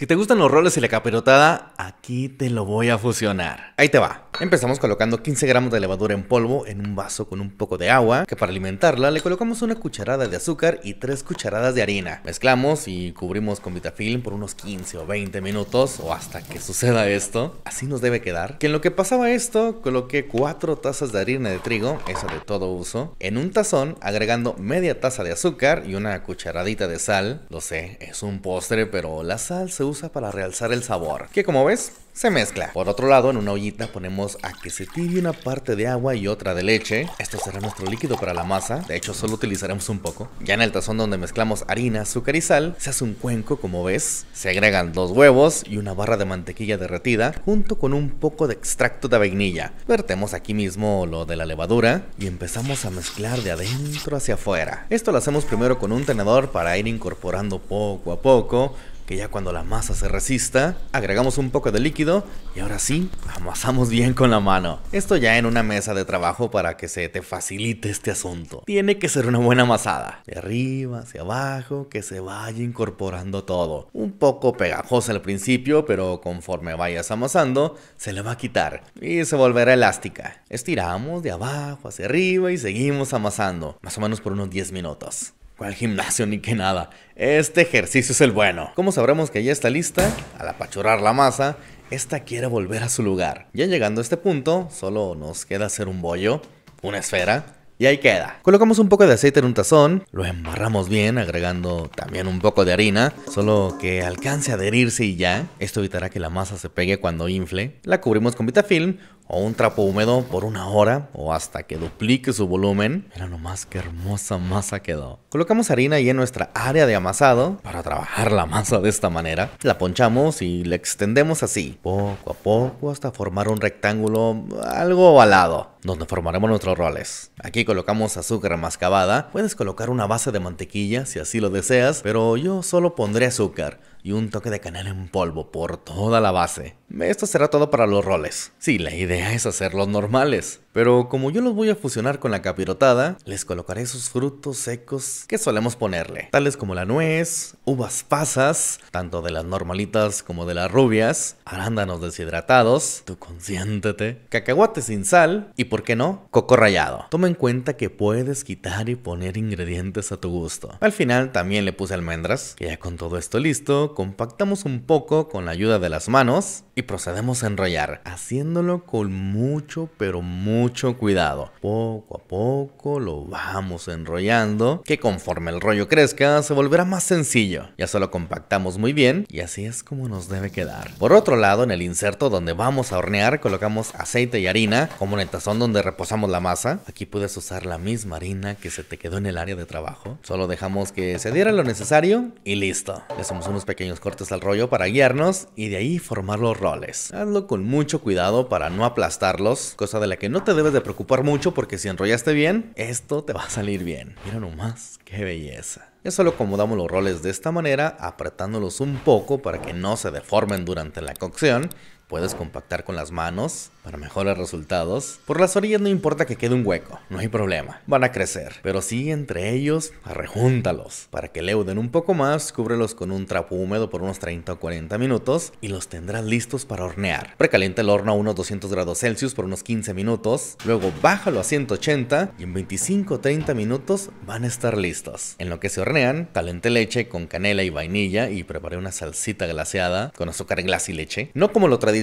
Si te gustan los roles y la caperotada, aquí te lo voy a fusionar. Ahí te va. Empezamos colocando 15 gramos de levadura en polvo en un vaso con un poco de agua, que para alimentarla le colocamos una cucharada de azúcar y 3 cucharadas de harina. Mezclamos y cubrimos con vitafilm por unos 15 o 20 minutos o hasta que suceda esto. Así nos debe quedar. Que en lo que pasaba esto, coloqué 4 tazas de harina de trigo, esa de todo uso, en un tazón agregando media taza de azúcar y una cucharadita de sal. Lo sé, es un postre, pero la sal se usa para realzar el sabor, que como ves, se mezcla. Por otro lado, en una ollita ponemos a que se tire una parte de agua y otra de leche. Esto será nuestro líquido para la masa, de hecho solo utilizaremos un poco. Ya en el tazón donde mezclamos harina, azúcar y sal, se hace un cuenco como ves. Se agregan dos huevos y una barra de mantequilla derretida junto con un poco de extracto de vainilla. Vertemos aquí mismo lo de la levadura y empezamos a mezclar de adentro hacia afuera. Esto lo hacemos primero con un tenedor para ir incorporando poco a poco que ya cuando la masa se resista, agregamos un poco de líquido y ahora sí, amasamos bien con la mano. Esto ya en una mesa de trabajo para que se te facilite este asunto. Tiene que ser una buena amasada. De arriba hacia abajo, que se vaya incorporando todo. Un poco pegajosa al principio, pero conforme vayas amasando, se le va a quitar y se volverá elástica. Estiramos de abajo hacia arriba y seguimos amasando, más o menos por unos 10 minutos. ...cual gimnasio ni que nada? Este ejercicio es el bueno. Como sabremos que ya está lista? Al apachurrar la masa, esta quiere volver a su lugar. Ya llegando a este punto, solo nos queda hacer un bollo, una esfera y ahí queda. Colocamos un poco de aceite en un tazón, lo embarramos bien agregando también un poco de harina, solo que alcance a adherirse y ya. Esto evitará que la masa se pegue cuando infle. La cubrimos con vitafilm o un trapo húmedo por una hora o hasta que duplique su volumen. Mira nomás qué hermosa masa quedó. Colocamos harina ahí en nuestra área de amasado para trabajar la masa de esta manera. La ponchamos y la extendemos así, poco a poco hasta formar un rectángulo algo ovalado, donde formaremos nuestros roles. Aquí colocamos azúcar mascabada. Puedes colocar una base de mantequilla si así lo deseas, pero yo solo pondré azúcar y un toque de canela en polvo por toda la base. Esto será todo para los roles. Sí, la idea es hacerlos normales. Pero como yo los voy a fusionar con la capirotada, les colocaré esos frutos secos que solemos ponerle, tales como la nuez, uvas pasas, tanto de las normalitas como de las rubias, arándanos deshidratados, tú consiéntete, cacahuate sin sal y, por qué no, coco rallado. Toma en cuenta que puedes quitar y poner ingredientes a tu gusto. Al final también le puse almendras, Y ya con todo esto listo, compactamos un poco con la ayuda de las manos y procedemos a enrollar, haciéndolo con mucho pero muy mucho cuidado. Poco a poco lo vamos enrollando, que conforme el rollo crezca se volverá más sencillo. Ya solo compactamos muy bien y así es como nos debe quedar. Por otro lado, en el inserto donde vamos a hornear colocamos aceite y harina, como en el tazón donde reposamos la masa. Aquí puedes usar la misma harina que se te quedó en el área de trabajo. Solo dejamos que se diera lo necesario y listo. Le hacemos unos pequeños cortes al rollo para guiarnos y de ahí formar los roles. Hazlo con mucho cuidado para no aplastarlos, cosa de la que no te te debes de preocupar mucho porque si enrollaste bien, esto te va a salir bien. Mira nomás, qué belleza. Ya solo acomodamos los roles de esta manera, apretándolos un poco para que no se deformen durante la cocción Puedes compactar con las manos para mejores resultados. Por las orillas no importa que quede un hueco, no hay problema, van a crecer. Pero sí entre ellos, arrejúntalos. Para que leuden un poco más, cúbrelos con un trapo húmedo por unos 30 o 40 minutos y los tendrás listos para hornear. Precalienta el horno a unos 200 grados Celsius por unos 15 minutos, luego bájalo a 180 y en 25 o 30 minutos van a estar listos. En lo que se hornean, Talente leche con canela y vainilla y preparé una salsita glaseada con azúcar, glas y leche. No como lo tradicional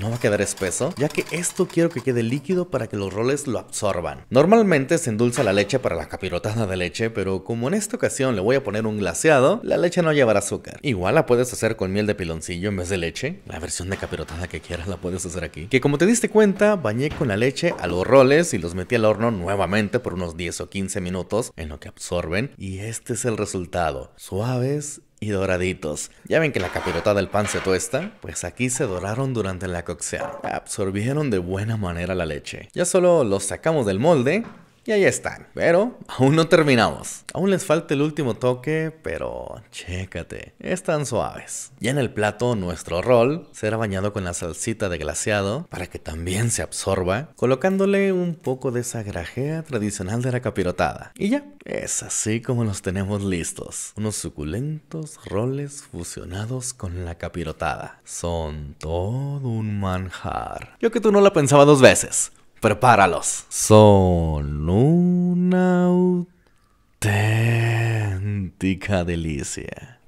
no va a quedar espeso, ya que esto quiero que quede líquido para que los roles lo absorban. Normalmente se endulza la leche para la capirotada de leche, pero como en esta ocasión le voy a poner un glaseado, la leche no llevará azúcar. Igual la puedes hacer con miel de piloncillo en vez de leche, la versión de capirotada que quieras la puedes hacer aquí. Que como te diste cuenta, bañé con la leche a los roles y los metí al horno nuevamente por unos 10 o 15 minutos en lo que absorben y este es el resultado, suaves y doraditos. Ya ven que la capirotada del pan se tuesta, pues aquí se doraron durante la cocción. Absorbieron de buena manera la leche. Ya solo los sacamos del molde y ahí están, pero aún no terminamos. Aún les falta el último toque, pero chécate, están suaves. Ya en el plato, nuestro rol será bañado con la salsita de glaseado para que también se absorba, colocándole un poco de esa grajea tradicional de la capirotada. Y ya, es así como los tenemos listos. Unos suculentos roles fusionados con la capirotada. Son todo un manjar. Yo que tú no la pensaba dos veces prepáralos. Son una auténtica delicia.